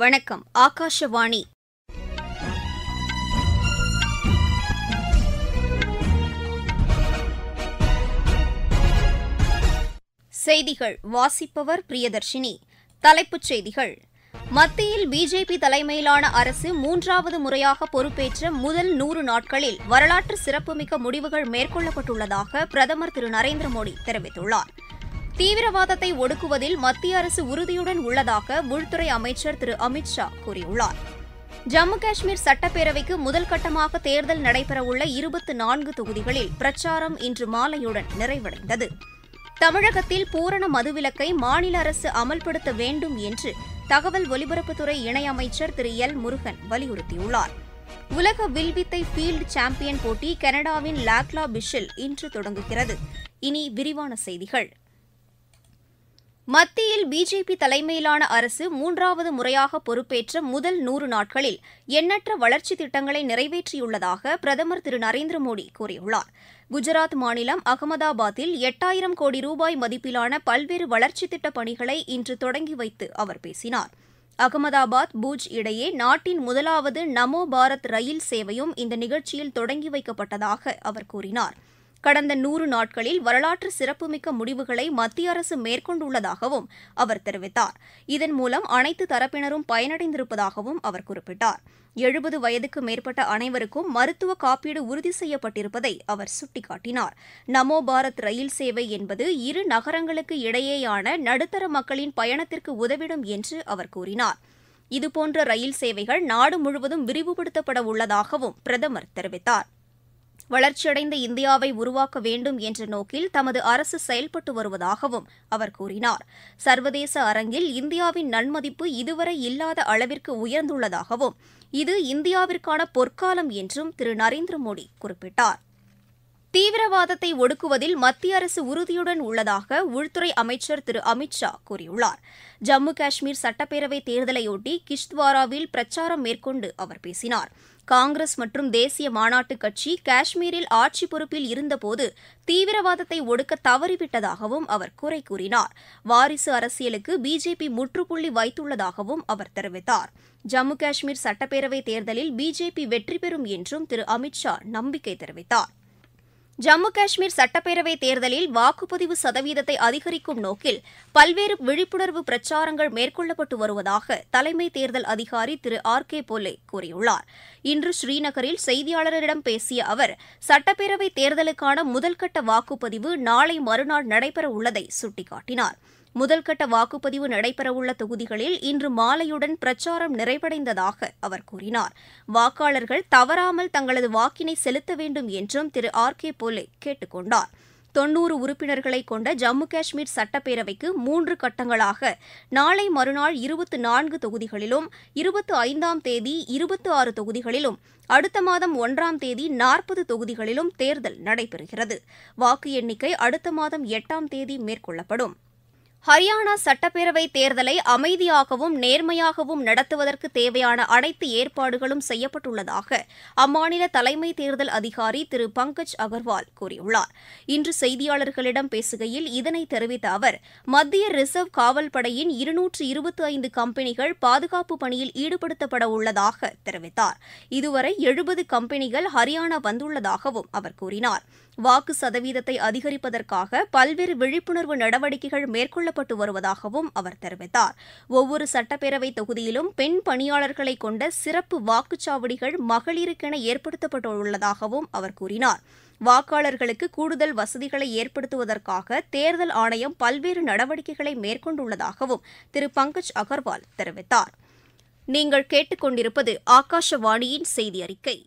வணக்கம் ஆகாஷவாணி செய்திகள் வாசிப்பவர் பிரியதர்ஷினி தலைப்புச் செய்திகள் மத்தியில் பிஜேபி தலைமையிலான அரசு மூன்றாவது முறையாக பொறுப்பேற்ற முதல் நூறு நாட்களில் வரலாற்று சிறப்புமிக்க முடிவுகள் மேற்கொள்ளப்பட்டுள்ளதாக பிரதமர் திரு நரேந்திர மோடி தெரிவித்துள்ளாா் தீவிரவாதத்தை ஒடுக்குவதில் மத்திய அரசு உறுதியுடன் உள்ளதாக உள்துறை அமைச்சர் திரு அமித்ஷா கூறியுள்ளார் ஜம்மு காஷ்மீர் சட்டப்பேரவைக்கு முதல் கட்டமாக தேர்தல் நடைபெறவுள்ள இருபத்தி நான்கு தொகுதிகளில் பிரச்சாரம் இன்று மாலையுடன் நிறைவடைந்தது தமிழகத்தில் பூரண மதுவிலக்கை மாநில அரசு அமல்படுத்த வேண்டும் என்று தகவல் ஒலிபரப்புத்துறை இணையமைச்சர் திரு எல் முருகன் வலியுறுத்தியுள்ளார் உலக வில்வித்தை ஃபீல்டு சாம்பியன் போட்டி கனடாவின் லாக்லா பிஷில் இன்று தொடங்குகிறது இனி விரிவான செய்திகள் மத்தியில் பிஜேபி தலைமையிலான அரசு மூன்றாவது முறையாக பொறுப்பேற்ற முதல் நூறு நாட்களில் எண்ணற்ற வளர்ச்சி திட்டங்களை நிறைவேற்றியுள்ளதாக பிரதமர் திரு நரேந்திர மோடி கூறியுள்ளார் குஜராத் மாநிலம் அகமதாபாத்தில் எட்டாயிரம் கோடி ரூபாய் மதிப்பிலான பல்வேறு வளர்ச்சித் திட்ட பணிகளை இன்று தொடங்கி வைத்து அவர் பேசினார் அகமதாபாத் பூஜ் இடையே நாட்டின் முதலாவது நமோ பாரத் ரயில் சேவையும் இந்த நிகழ்ச்சியில் தொடங்கி வைக்கப்பட்டதாக அவர் கூறினாா் கடந்த நூறு நாட்களில் வரலாற்று சிறப்புமிக்க முடிவுகளை மத்திய அரசு மேற்கொண்டுள்ளதாகவும் அவர் தெரிவித்தார் இதன் மூலம் அனைத்து தரப்பினரும் பயனடைந்திருப்பதாகவும் அவர் குறிப்பிட்டார் எழுபது வயதுக்கு மேற்பட்ட அனைவருக்கும் மருத்துவ காப்பீடு உறுதி செய்யப்பட்டிருப்பதை அவர் சுட்டிக்காட்டினார் நமோ பாரத் ரயில் சேவை என்பது இரு நகரங்களுக்கு இடையேயான நடுத்தர மக்களின் பயணத்திற்கு உதவிடும் என்று அவர் கூறினார் இதுபோன்ற ரயில் சேவைகள் நாடு முழுவதும் விரிவுபடுத்தப்பட உள்ளதாகவும் பிரதமர் தெரிவித்தாா் வளர்ச்சியடைந்த இந்தியாவை உருவாக்க வேண்டும் என்ற நோக்கில் தமது அரசு செயல்பட்டு வருவதாகவும் அவர் கூறினார் சர்வதேச அரங்கில் இந்தியாவின் நன்மதிப்பு இதுவரை இல்லாத அளவிற்கு உயர்ந்துள்ளதாகவும் இது இந்தியாவிற்கான பொற்காலம் என்றும் திரு நரேந்திர மோடி குறிப்பிட்டார் தீவிரவாதத்தை ஒடுக்குவதில் மத்திய அரசு உறுதியுடன் உள்ளதாக உள்துறை அமைச்சர் திரு அமித் ஷா கூறியுள்ளார் ஜம்மு காஷ்மீர் சட்டப்பேரவை தேர்தலையொட்டி கிஷ்த்வாராவில் பிரச்சாரம் மேற்கொண்டு அவர் பேசினார் காங்கிரஸ் மற்றும் தேசிய மாநாட்டு கட்சி காஷ்மீரில் ஆட்சி பொறுப்பில் இருந்தபோது தீவிரவாதத்தை ஒடுக்க தவறிவிட்டதாகவும் அவர் குறை கூறினார் வாரிசு அரசியலுக்கு பிஜேபி முற்றுப்புள்ளி வைத்துள்ளதாகவும் அவர் தெரிவித்தார் ஜம்மு காஷ்மீர் சட்டப்பேரவைத் தேர்தலில் பிஜேபி வெற்றி பெறும் என்றும் திரு அமித் ஷா நம்பிக்கை தெரிவித்தார் ஜம்மு காஷ்மீர் சட்டப்பேரவைத் தேர்தலில் வாக்குப்பதிவு சதவீதத்தை அதிகரிக்கும் நோக்கில் பல்வேறு விழிப்புணர்வு பிரச்சாரங்கள் மேற்கொள்ளப்பட்டு வருவதாக தலைமை தேர்தல் அதிகாரி திரு ஆர் கே போலே கூறியுள்ளார் இன்று ஸ்ரீநகரில் செய்தியாளர்களிடம் பேசிய அவர் சட்டப்பேரவைத் தேர்தலுக்கான முதல்கட்ட வாக்குப்பதிவு நாளை மறுநாள் நடைபெற உள்ளதை சுட்டிக்காட்டினாா் முதல்கட்ட வாக்குப்பதிவு நடைபெறவுள்ள தொகுதிகளில் இன்று மாலையுடன் பிரச்சாரம் நிறைவடைந்ததாக அவர் கூறினார் வாக்காளர்கள் தவறாமல் தங்களது வாக்கினை செலுத்த வேண்டும் என்றும் திரு ஆர் கே போலே கேட்டுக் கொண்டார் தொன்னூறு உறுப்பினர்களை கொண்ட ஜம்மு காஷ்மீர் சட்டப்பேரவைக்கு மூன்று கட்டங்களாக நாளை மறுநாள் இருபத்து நான்கு தொகுதிகளிலும் இருபத்து ஐந்தாம் தேதி இருபத்து ஆறு தொகுதிகளிலும் அடுத்த மாதம் ஒன்றாம் தேதி நாற்பது தொகுதிகளிலும் தேர்தல் நடைபெறுகிறது வாக்கு எண்ணிக்கை அடுத்த மாதம் எட்டாம் தேதி மேற்கொள்ளப்படும் ஹரியானா சட்டப்பேரவை தேர்தலை அமைதியாகவும் நேர்மையாகவும் நடத்துவதற்கு தேவையான அனைத்து ஏற்பாடுகளும் செய்யப்பட்டுள்ளதாக அம்மாநில தலைமை தேர்தல் அதிகாரி திரு பங்கஜ் அகர்வால் கூறியுள்ளார் இன்று செய்தியாளர்களிடம் பேசுகையில் இதனை தெரிவித்த அவர் மத்திய ரிசர்வ் காவல் படையின் இருநூற்று இருபத்தி ஐந்து கம்பெனிகள் பாதுகாப்பு பணியில் ஈடுபடுத்தப்பட உள்ளதாக தெரிவித்தார் இதுவரை எழுபது கம்பெனிகள் ஹரியானா வந்துள்ளதாகவும் அவர் கூறினார் வாக்கு சதவீதத்தை அதிகரிப்பதற்காக பல்வேறு விழிப்புணர்வு நடவடிக்கைகள் மேற்கொள்ளப்பட்டு வருவதாகவும் அவர் தெரிவித்தார் ஒவ்வொரு சட்டப்பேரவை தொகுதியிலும் பெண் பணியாளர்களை கொண்ட சிறப்பு வாக்குச்சாவடிகள் மகளிருக்கென ஏற்படுத்தப்பட்டுள்ளதாகவும் அவர் கூறினார் வாக்காளர்களுக்கு கூடுதல் வசதிகளை ஏற்படுத்துவதற்காக தேர்தல் ஆணையம் பல்வேறு நடவடிக்கைகளை மேற்கொண்டுள்ளதாகவும் திரு பங்கஜ் அகர்வால் தெரிவித்தார் நீங்கள் கேட்டுக்கொண்டிருப்பது ஆகாஷவாணியின் செய்தி அறிக்கை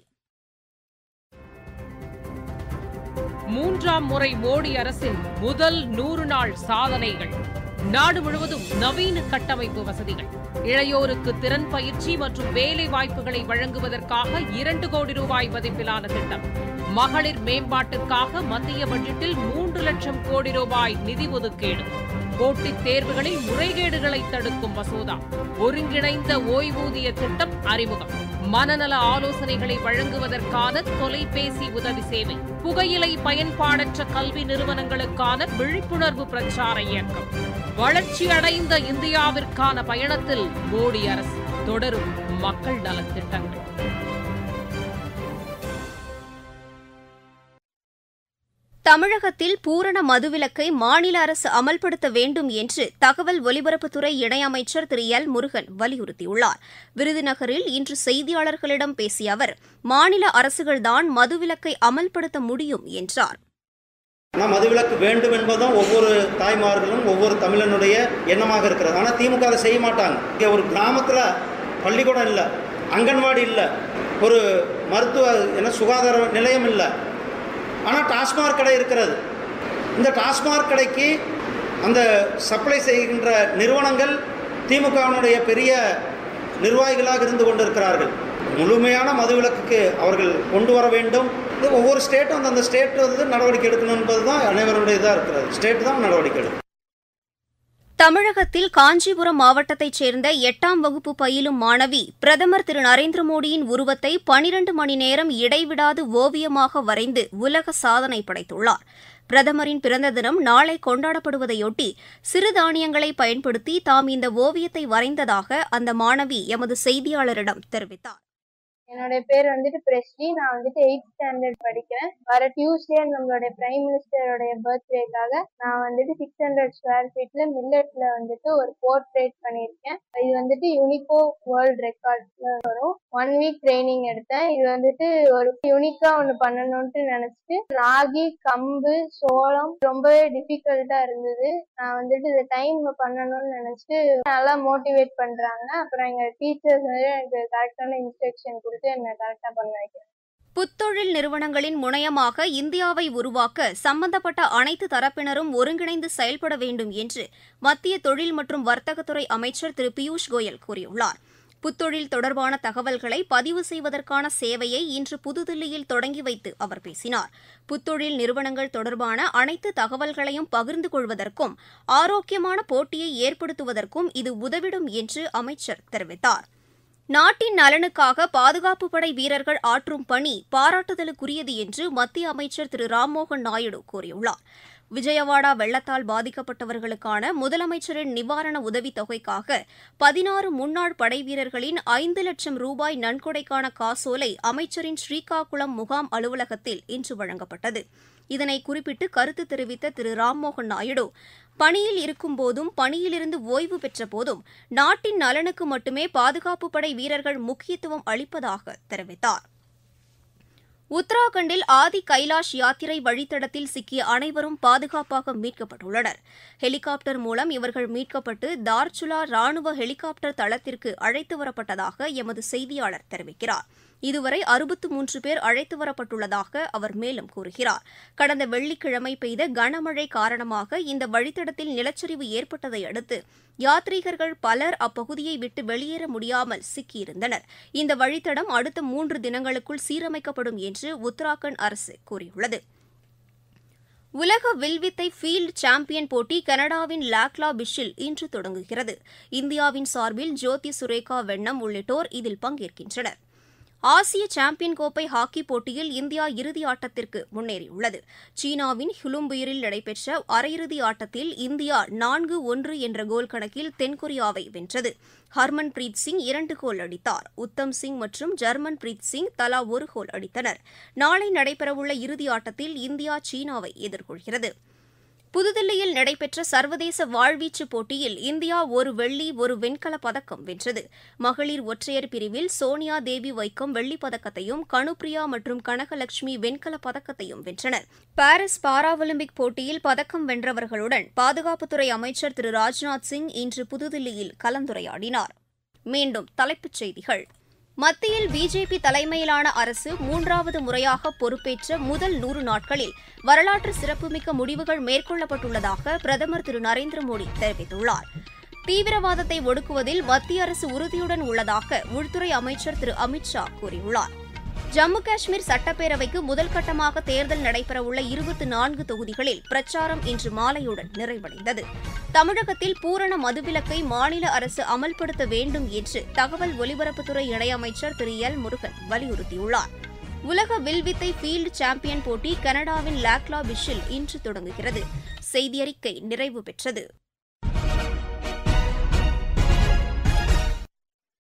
மூன்றாம் முறை மோடி அரசின் முதல் நூறு நாள் சாதனைகள் நாடு முழுவதும் நவீன கட்டமைப்பு வசதிகள் இளையோருக்கு திறன் பயிற்சி மற்றும் வேலை வாய்ப்புகளை வழங்குவதற்காக இரண்டு கோடி ரூபாய் மதிப்பிலான திட்டம் மகளிர் மேம்பாட்டுக்காக மத்திய பட்ஜெட்டில் மூன்று லட்சம் கோடி ரூபாய் நிதி ஒதுக்கீடு போட்டித் தேர்வுகளில் முறைகேடுகளை தடுக்கும் மசோதா ஒருங்கிணைந்த ஓய்வூதிய திட்டம் அறிமுகம் மனநல ஆலோசனைகளை வழங்குவதற்கான தொலைபேசி உதவி சேவை புகையிலை பயன்பாடற்ற கல்வி நிறுவனங்களுக்கான விழிப்புணர்வு பிரச்சார இயக்கம் வளர்ச்சியடைந்த இந்தியாவிற்கான பயணத்தில் மோடி அரசு தொடரும் மக்கள் நலத்திட்டங்கள் தமிழகத்தில் பூரண மதுவிலக்கை மாநில அரசு அமல்படுத்த வேண்டும் என்று தகவல் ஒலிபரப்புத்துறை இணையமைச்சர் திரு எல் முருகன் வலியுறுத்தியுள்ளார் விருதுநகரில் இன்று செய்தியாளர்களிடம் பேசிய அவர் மாநில அரசுகள்தான் மதுவிலக்கை அமல்படுத்த முடியும் என்றார் ஆனால் மதுவிலக்கு வேண்டும் என்பதும் ஒவ்வொரு தாய்மார்களும் ஒவ்வொரு தமிழனுடைய எண்ணமாக இருக்கிறது ஆனால் திமுக அதை செய்ய மாட்டாங்க இங்கே ஒரு கிராமத்தில் பள்ளிக்கூடம் இல்லை அங்கன்வாடி இல்லை ஒரு மருத்துவ என்ன சுகாதார நிலையம் இல்லை ஆனால் டாஸ்மாக் கடை இருக்கிறது இந்த டாஸ்மாக் கடைக்கு அந்த சப்ளை செய்கின்ற நிறுவனங்கள் திமுகவினுடைய பெரிய நிர்வாகிகளாக இருந்து கொண்டிருக்கிறார்கள் முழுமையான மதுவிலக்குக்கு அவர்கள் கொண்டு வர வேண்டும் ஒவ்வொரு ஸ்டேட்டும் அந்தந்த ஸ்டேட் வந்து நடவடிக்கை எடுக்கணும் என்பது தான் அனைவருடைய இதாக இருக்கிறது ஸ்டேட் தான் நடவடிக்கை எடுக்கும் தமிழகத்தில் காஞ்சிபுரம் மாவட்டத்தைச் சேர்ந்த எட்டாம் வகுப்பு பயிலும் மாணவி பிரதமர் திரு நரேந்திர மோடியின் உருவத்தை பனிரண்டு மணி நேரம் இடைவிடாது ஓவியமாக வரைந்து உலக சாதனை படைத்துள்ளார் பிரதமரின் பிறந்த தினம் நாளை கொண்டாடப்படுவதையொட்டி சிறுதானியங்களை பயன்படுத்தி தாம் இந்த ஓவியத்தை வரைந்ததாக அந்த மாணவி எமது செய்தியாளரிடம் தெரிவித்தார் என்னுடைய பேர் வந்துட்டு பிரஸ்ரீ நான் வந்துட்டு எயிட் ஸ்டாண்டர்ட் படிக்கிறேன் வர டியூஸ்டே நம்மளுடைய பிரைம் மினிஸ்டருடைய பர்த்டேக்காக நான் வந்துட்டு சிக்ஸ் ஹண்ட்ரட் ஸ்கொயர் ஃபீட்ல மில்லட்ல வந்துட்டு ஒரு போர்ட்ரேட் பண்ணியிருக்கேன் இது வந்துட்டு யூனிகோ வேர்ல்ட் ரெக்கார்ட்ல வரும் ஒன் வீக் ட்ரைனிங் எடுத்தேன் இது வந்துட்டு ஒரு யூனிக்கா ஒன்று பண்ணணும்ட்டு நினைச்சிட்டு ராகி கம்பு சோளம் ரொம்பவே டிஃபிகல்ட்டா இருந்தது நான் வந்துட்டு இந்த டைம் பண்ணணும்னு நினைச்சிட்டு நல்லா மோட்டிவேட் பண்றாங்க அப்புறம் எங்க டீச்சர்ஸ் வந்து எனக்கு கரெக்டான இன்ஸ்ட்ரக்ஷன் கொடுத்து என்ன கரெக்டா பண்ண வைக்கிறேன் புத்தொழில் நிறுவனங்களின் முனையமாக இந்தியாவை உருவாக்க சம்பந்தப்பட்ட அனைத்து தரப்பினரும் ஒருங்கிணைந்து செயல்பட வேண்டும் என்று மத்திய தொழில் மற்றும் வர்த்தகத்துறை அமைச்சர் திரு பியூஷ் கோயல் கூறியுள்ளார் புத்தொழில் தொடர்பான தகவல்களை பதிவு செய்வதற்கான சேவையை இன்று புதுதில்லியில் தொடங்கி வைத்து அவர் பேசினார் புத்தொழில் நிறுவனங்கள் தொடர்பான அனைத்து தகவல்களையும் பகிர்ந்து கொள்வதற்கும் ஆரோக்கியமான போட்டியை ஏற்படுத்துவதற்கும் இது உதவிடும் என்று அமைச்சர் தெரிவித்தாா் நாட்டின் நலனுக்காக பாதுகாப்பு படை வீரர்கள் ஆற்றும் பணி பாராட்டுதலுக்குரியது என்று மத்திய அமைச்சர் திரு ராம்மோகன் நாயுடு கூறியுள்ளார் விஜயவாடா வெள்ளத்தால் பாதிக்கப்பட்டவர்களுக்கான முதலமைச்சரின் நிவாரண உதவித் தொகைக்காக பதினாறு முன்னாள் படை வீரர்களின் ஐந்து லட்சம் ரூபாய் நன்கொடைக்கான காசோலை அமைச்சரின் ஸ்ரீகாகுளம் முகாம் அலுவலகத்தில் இன்று வழங்கப்பட்டது இதனை குறிப்பிட்டு கருத்து தெரிவித்த திரு ராம்மோகன் நாயுடு பணியில் இருக்கும் போதும் பணியிலிருந்து ஓய்வு பெற்ற போதும் நாட்டின் நலனுக்கு மட்டுமே பாதுகாப்பு படை வீரர்கள் முக்கியத்துவம் அளிப்பதாக தெரிவித்தார் உத்தராகண்டில் ஆதி கைலாஷ் யாத்திரை வழித்தடத்தில் சிக்கிய அனைவரும் பாதுகாப்பாக மீட்கப்பட்டுள்ளனர் ஹெலிகாப்டர் மூலம் இவர்கள் மீட்கப்பட்டு தார்ச்சுலா ராணுவ ஹெலிகாப்டர் தளத்திற்கு அழைத்து வரப்பட்டதாக எமது செய்தியாளர் தெரிவிக்கிறாா் இதுவரை அறுபத்து மூன்று பேர் அழைத்து வரப்பட்டுள்ளதாக அவர் மேலும் கூறுகிறார் கடந்த வெள்ளிக்கிழமை பெய்த கனமழை காரணமாக இந்த வழித்தடத்தில் நிலச்சரிவு ஏற்பட்டதை அடுத்து யாத்ரீகர்கள் பலர் அப்பகுதியை விட்டு வெளியேற முடியாமல் சிக்கியிருந்தனர் இந்த வழித்தடம் அடுத்த மூன்று தினங்களுக்குள் சீரமைக்கப்படும் என்று உத்தராகண்ட் அரசு கூறியுள்ளது உலக வில்வித்தை ஃபீல்டு சாம்பியன் போட்டி கனடாவின் லாக்லா பிஷில் இன்று தொடங்குகிறது இந்தியாவின் சார்பில் ஜோதி சுரேகா வெண்ணம் உள்ளிட்டோர் இதில் பங்கேற்கின்றனர் ஆசிய சாம்பியன் கோப்பை ஹாக்கி போட்டியில் இந்தியா இறுதி ஆட்டத்திற்கு முன்னேறியுள்ளது சீனாவின் ஹுலும்புயிரில் நடைபெற்ற அரையிறுதி ஆட்டத்தில் இந்தியா நான்கு ஒன்று என்ற கோல் கணக்கில் தென்கொரியாவை வென்றது ஹர்மன் பிரீத் சிங் இரண்டு கோல் அடித்தார் உத்தம் சிங் மற்றும் ஜெர்மன் பிரீத் சிங் தலா ஒரு கோல் அடித்தனர் நாளை நடைபெறவுள்ள இறுதி ஆட்டத்தில் இந்தியா சீனாவை எதிர்கொள்கிறது புதுதில்லியில் நடைபெற்ற சர்வதேச வாழ்வீச்சு போட்டியில் இந்தியா ஒரு வெள்ளி ஒரு வெண்கலப் பதக்கம் வென்றது மகளிர் ஒற்றையர் பிரிவில் சோனியா தேவி வைக்கம் வெள்ளிப் பதக்கத்தையும் கனுப்ரியா மற்றும் கனகலட்சுமி வெண்கலப் பதக்கத்தையும் வென்றனர் பாரிஸ் பாரா ஒலிம்பிக் போட்டியில் பதக்கம் வென்றவர்களுடன் பாதுகாப்புத்துறை அமைச்சர் திரு ராஜ்நாத் சிங் இன்று புதுதில்லியில் கலந்துரையாடினார் மீண்டும் தலைப்புச் செய்திகள் மத்தியில் பிஜேபி தலைமையிலான அரசு மூன்றாவது முறையாக பொறுப்பேற்ற முதல் நூறு நாட்களில் வரலாற்று சிறப்புமிக்க முடிவுகள் மேற்கொள்ளப்பட்டுள்ளதாக பிரதமர் திரு நரேந்திர மோடி தெரிவித்துள்ளார் தீவிரவாதத்தை ஒடுக்குவதில் மத்திய அரசு உறுதியுடன் உள்ளதாக உள்துறை அமைச்சர் திரு அமித் ஷா கூறியுள்ளார் ஜம்மு காஷ்மீர் சட்டப்பேரவைக்கு முதல்கட்டமாக தேர்தல் நடைபெறவுள்ள இருபத்தி நான்கு தொகுதிகளில் பிரச்சாரம் இன்று மாலையுடன் நிறைவடைந்தது தமிழகத்தில் பூரண மதுவிலக்கை மாநில அரசு அமல்படுத்த வேண்டும் என்று தகவல் ஒலிபரப்புத்துறை இணையமைச்சர் திரு எல் முருகன் வலியுறுத்தியுள்ளார் உலக வில்வித்தை ஃபீல்டு சாம்பியன் போட்டி கனடாவின் லாக்லா பிஷில் இன்று தொடங்குகிறது செய்தியறிக்கை நிறைவு பெற்றது